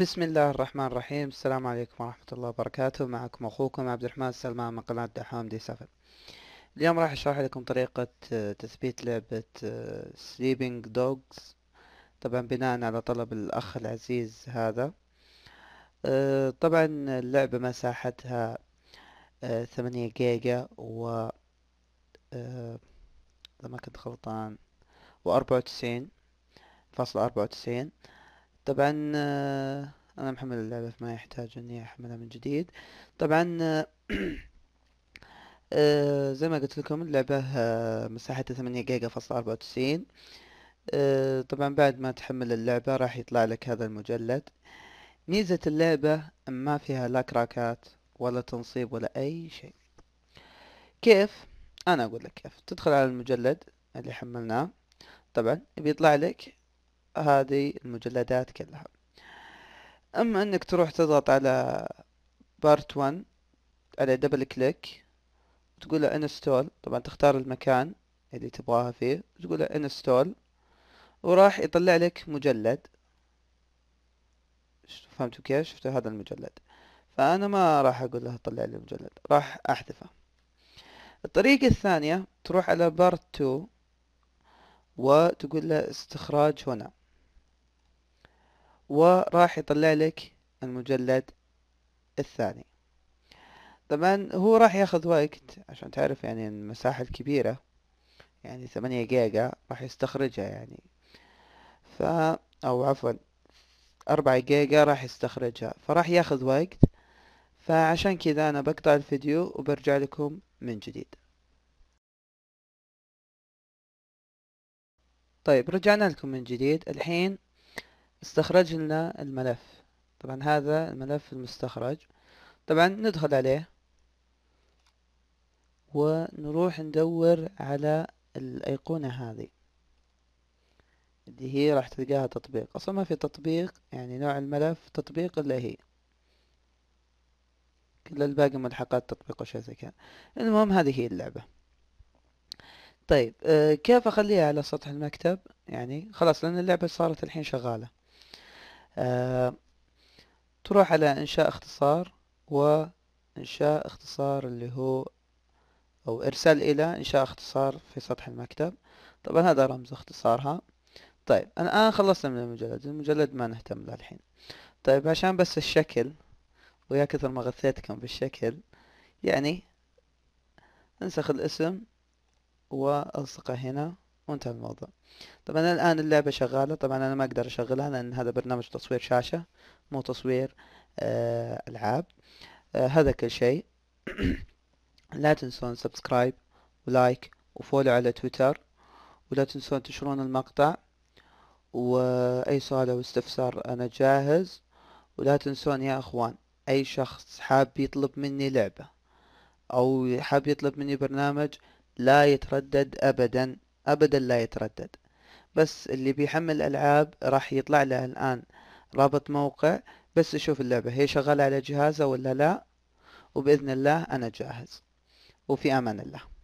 بسم الله الرحمن الرحيم السلام عليكم ورحمة الله وبركاته معكم أخوكم عبد الرحمن السلمان من قناة دحام دي سفر اليوم راح أشرح لكم طريقة آه، تثبيت لعبة سليبينج آه، دوجز طبعا بناء على طلب الأخ العزيز هذا آه، طبعا اللعبة مساحتها ثمانية جيجا و إذا ما كنت غلطان وأربعة وتسعين فاصلة أربعة وتسعين طبعا آه، انا محمل اللعبة فما يحتاج اني احملها من جديد طبعا آه، آه، زي ما قلت لكم اللعبة مساحتها ثمانية جيجا فاصلة أربعة وتسعين طبعا بعد ما تحمل اللعبة راح يطلع لك هذا المجلد ميزة اللعبة ما فيها لا كراكات ولا تنصيب ولا أي شيء كيف أنا أقول لك كيف تدخل على المجلد اللي حملناه طبعا بيطلع لك هذه المجلدات كلها اما انك تروح تضغط على بارت 1 على دبل كليك تقول له انستول طبعا تختار المكان اللي تبغاها فيه تقول له انستول وراح يطلع لك مجلد فهمتوا كيف شفتوا هذا المجلد فانا ما راح اقول له طلع لي المجلد راح احذفه الطريقة الثانية تروح على بارت 2 وتقول له استخراج هنا وراح يطلع لك المجلد الثاني طبعا هو راح ياخذ وقت عشان تعرف يعني المساحة الكبيرة يعني ثمانية جيجا راح يستخرجها يعني ف او عفوا أربعة جيجا راح يستخرجها فراح ياخذ وقت فعشان كذا انا بقطع الفيديو وبرجع لكم من جديد طيب رجعنا لكم من جديد الحين استخرج لنا الملف طبعا هذا الملف المستخرج طبعا ندخل عليه ونروح ندور على الأيقونة هذه اللي هي راح تلقاها تطبيق أصلا ما في تطبيق يعني نوع الملف تطبيق إلا هي كل الباقي ملحقات تطبيق وشي زي كذا المهم هذه هي اللعبة طيب آه، كيف أخليها على سطح المكتب يعني خلاص لأن اللعبة صارت الحين شغالة آه، تروح على إنشاء اختصار وإنشاء اختصار اللي هو أو إرسال إلى إنشاء اختصار في سطح المكتب طبعا هذا رمز اختصارها طيب الآن آه، خلصنا من المجلد المجلد ما نهتم له الحين طيب عشان بس الشكل ويا كثر ما غثيتكم بالشكل يعني انسخ الاسم والصقه هنا وانتهى الموضوع طبعا الآن اللعبة شغالة طبعا أنا ما أقدر أشغلها لأن هذا برنامج تصوير شاشة مو تصوير آه ألعاب آه هذا كل شيء لا تنسون سبسكرايب ولايك وفولو على تويتر ولا تنسون تشرون المقطع وأي سؤال أو استفسار أنا جاهز ولا تنسون يا أخوان أي شخص حاب يطلب مني لعبة أو حاب يطلب مني برنامج لا يتردد أبدا أبدا لا يتردد بس اللي بيحمل ألعاب راح يطلع له الآن رابط موقع بس يشوف اللعبة هي شغالة على جهازه ولا لا وبإذن الله أنا جاهز وفي أمان الله